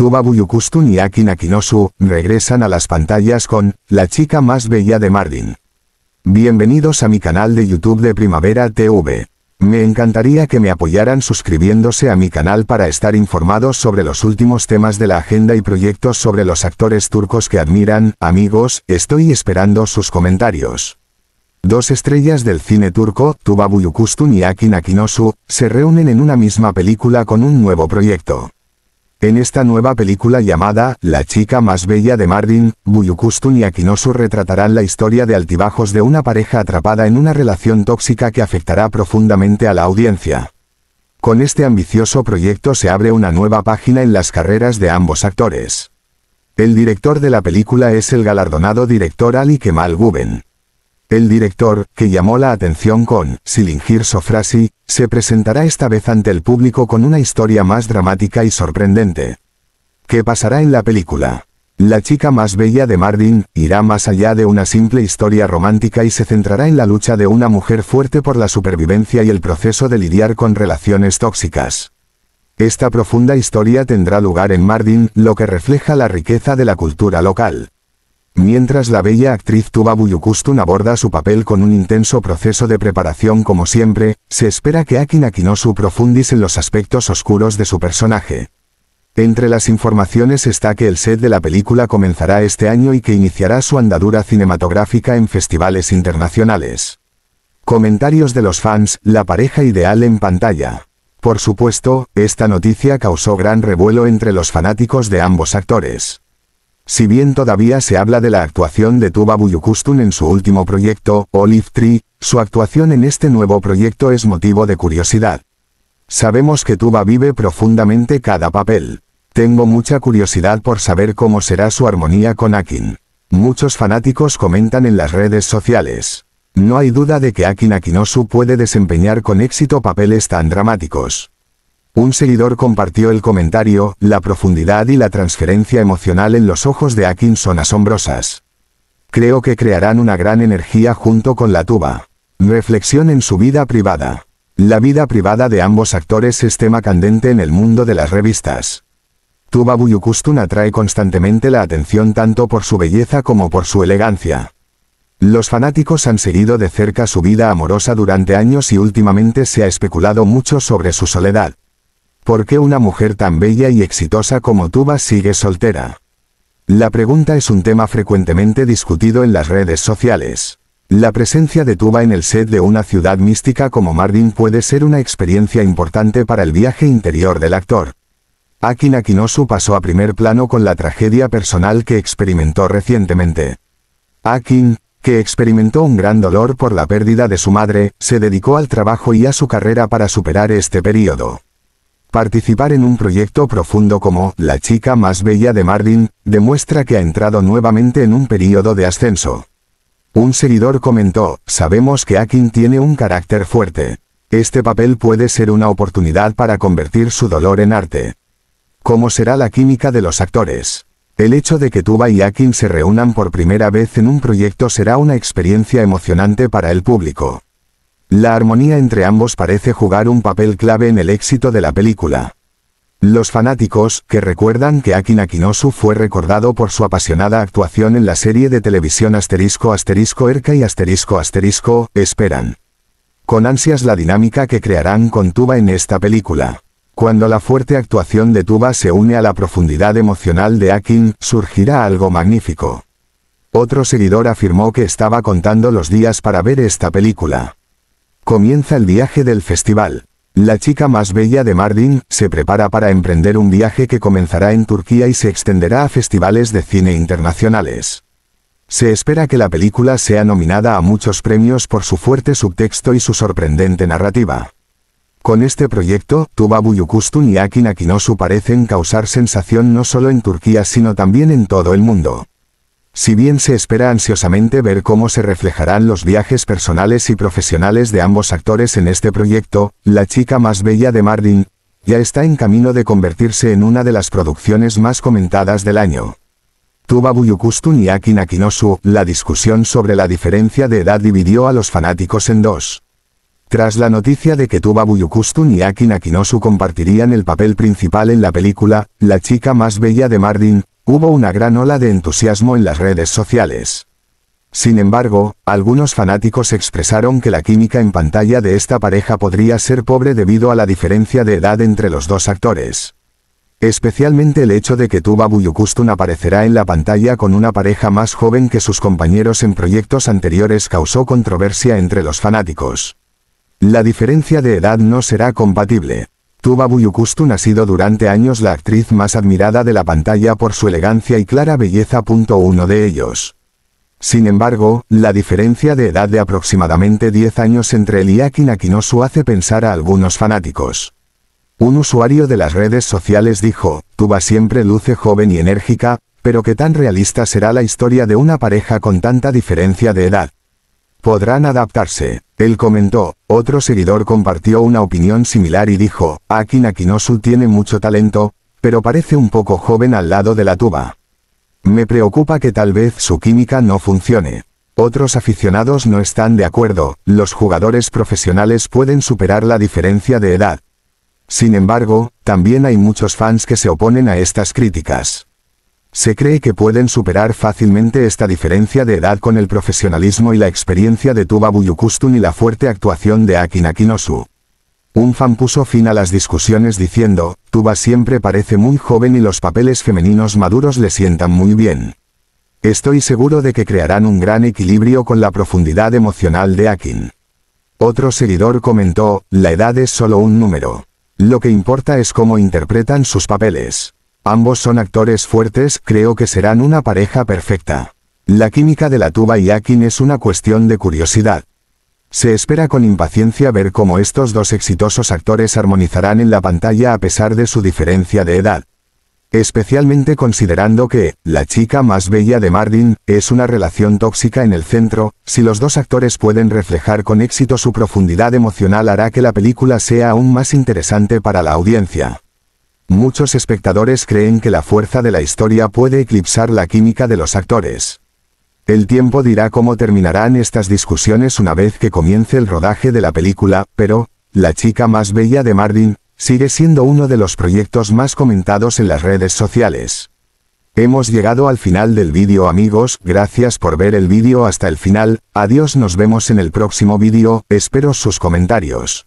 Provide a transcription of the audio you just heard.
Tuba Buyukustun y Akin Akinosu, regresan a las pantallas con, La chica más bella de Mardin. Bienvenidos a mi canal de YouTube de Primavera TV. Me encantaría que me apoyaran suscribiéndose a mi canal para estar informados sobre los últimos temas de la agenda y proyectos sobre los actores turcos que admiran, amigos, estoy esperando sus comentarios. Dos estrellas del cine turco, Tuba Buyukustun y Akin Akinosu, se reúnen en una misma película con un nuevo proyecto. En esta nueva película llamada La chica más bella de Mardin, Buyukustun y Akinosu retratarán la historia de altibajos de una pareja atrapada en una relación tóxica que afectará profundamente a la audiencia. Con este ambicioso proyecto se abre una nueva página en las carreras de ambos actores. El director de la película es el galardonado director Ali Kemal Guben. El director, que llamó la atención con Silingir Sofrasi, se presentará esta vez ante el público con una historia más dramática y sorprendente. ¿Qué pasará en la película? La chica más bella de Mardin irá más allá de una simple historia romántica y se centrará en la lucha de una mujer fuerte por la supervivencia y el proceso de lidiar con relaciones tóxicas. Esta profunda historia tendrá lugar en Mardin, lo que refleja la riqueza de la cultura local. Mientras la bella actriz Tuba Buyukustun aborda su papel con un intenso proceso de preparación como siempre, se espera que Akin Akinosu profundis en los aspectos oscuros de su personaje. Entre las informaciones está que el set de la película comenzará este año y que iniciará su andadura cinematográfica en festivales internacionales. Comentarios de los fans, la pareja ideal en pantalla. Por supuesto, esta noticia causó gran revuelo entre los fanáticos de ambos actores. Si bien todavía se habla de la actuación de Tuba Buyukustun en su último proyecto, Olive Tree, su actuación en este nuevo proyecto es motivo de curiosidad. Sabemos que Tuba vive profundamente cada papel. Tengo mucha curiosidad por saber cómo será su armonía con Akin. Muchos fanáticos comentan en las redes sociales. No hay duda de que Akin Akinosu puede desempeñar con éxito papeles tan dramáticos. Un seguidor compartió el comentario, la profundidad y la transferencia emocional en los ojos de Akin son asombrosas. Creo que crearán una gran energía junto con la tuba. Reflexión en su vida privada. La vida privada de ambos actores es tema candente en el mundo de las revistas. Tuba Buyukustun atrae constantemente la atención tanto por su belleza como por su elegancia. Los fanáticos han seguido de cerca su vida amorosa durante años y últimamente se ha especulado mucho sobre su soledad. ¿Por qué una mujer tan bella y exitosa como Tuba sigue soltera? La pregunta es un tema frecuentemente discutido en las redes sociales. La presencia de Tuba en el set de una ciudad mística como Mardin puede ser una experiencia importante para el viaje interior del actor. Akin Akinosu pasó a primer plano con la tragedia personal que experimentó recientemente. Akin, que experimentó un gran dolor por la pérdida de su madre, se dedicó al trabajo y a su carrera para superar este periodo. Participar en un proyecto profundo como La chica más bella de Marvin demuestra que ha entrado nuevamente en un período de ascenso. Un seguidor comentó, sabemos que Akin tiene un carácter fuerte. Este papel puede ser una oportunidad para convertir su dolor en arte. ¿Cómo será la química de los actores? El hecho de que Tuba y Akin se reúnan por primera vez en un proyecto será una experiencia emocionante para el público. La armonía entre ambos parece jugar un papel clave en el éxito de la película. Los fanáticos, que recuerdan que Akin Akinosu fue recordado por su apasionada actuación en la serie de televisión asterisco asterisco Erka y asterisco asterisco, esperan. Con ansias la dinámica que crearán con Tuba en esta película. Cuando la fuerte actuación de Tuba se une a la profundidad emocional de Akin, surgirá algo magnífico. Otro seguidor afirmó que estaba contando los días para ver esta película. Comienza el viaje del festival. La chica más bella de Mardin se prepara para emprender un viaje que comenzará en Turquía y se extenderá a festivales de cine internacionales. Se espera que la película sea nominada a muchos premios por su fuerte subtexto y su sorprendente narrativa. Con este proyecto, Tuba Buyukustun y Akin Akinosu parecen causar sensación no solo en Turquía sino también en todo el mundo. Si bien se espera ansiosamente ver cómo se reflejarán los viajes personales y profesionales de ambos actores en este proyecto, La chica más bella de Mardin, ya está en camino de convertirse en una de las producciones más comentadas del año. Tuba Buyukustun y Akin Akinosu, la discusión sobre la diferencia de edad dividió a los fanáticos en dos. Tras la noticia de que Tuba Buyukustun y Akin Akinosu compartirían el papel principal en la película, La chica más bella de Mardin, Hubo una gran ola de entusiasmo en las redes sociales. Sin embargo, algunos fanáticos expresaron que la química en pantalla de esta pareja podría ser pobre debido a la diferencia de edad entre los dos actores. Especialmente el hecho de que Tuba Buyukustun aparecerá en la pantalla con una pareja más joven que sus compañeros en proyectos anteriores causó controversia entre los fanáticos. La diferencia de edad no será compatible, Tuba Buyukustun ha sido durante años la actriz más admirada de la pantalla por su elegancia y clara belleza. Uno de ellos. Sin embargo, la diferencia de edad de aproximadamente 10 años entre él y Akin Akinosu hace pensar a algunos fanáticos. Un usuario de las redes sociales dijo, Tuba siempre luce joven y enérgica, pero qué tan realista será la historia de una pareja con tanta diferencia de edad podrán adaptarse. Él comentó, otro seguidor compartió una opinión similar y dijo, Akin Akinosu tiene mucho talento, pero parece un poco joven al lado de la tuba. Me preocupa que tal vez su química no funcione. Otros aficionados no están de acuerdo, los jugadores profesionales pueden superar la diferencia de edad. Sin embargo, también hay muchos fans que se oponen a estas críticas. Se cree que pueden superar fácilmente esta diferencia de edad con el profesionalismo y la experiencia de Tuba Buyukustun y la fuerte actuación de Akin Akinosu. Un fan puso fin a las discusiones diciendo, Tuba siempre parece muy joven y los papeles femeninos maduros le sientan muy bien. Estoy seguro de que crearán un gran equilibrio con la profundidad emocional de Akin. Otro seguidor comentó, la edad es solo un número. Lo que importa es cómo interpretan sus papeles. Ambos son actores fuertes, creo que serán una pareja perfecta. La química de la tuba y Akin es una cuestión de curiosidad. Se espera con impaciencia ver cómo estos dos exitosos actores armonizarán en la pantalla a pesar de su diferencia de edad. Especialmente considerando que, la chica más bella de Mardin, es una relación tóxica en el centro, si los dos actores pueden reflejar con éxito su profundidad emocional hará que la película sea aún más interesante para la audiencia. Muchos espectadores creen que la fuerza de la historia puede eclipsar la química de los actores. El tiempo dirá cómo terminarán estas discusiones una vez que comience el rodaje de la película, pero, La chica más bella de Mardin, sigue siendo uno de los proyectos más comentados en las redes sociales. Hemos llegado al final del vídeo amigos, gracias por ver el vídeo hasta el final, adiós nos vemos en el próximo vídeo, espero sus comentarios.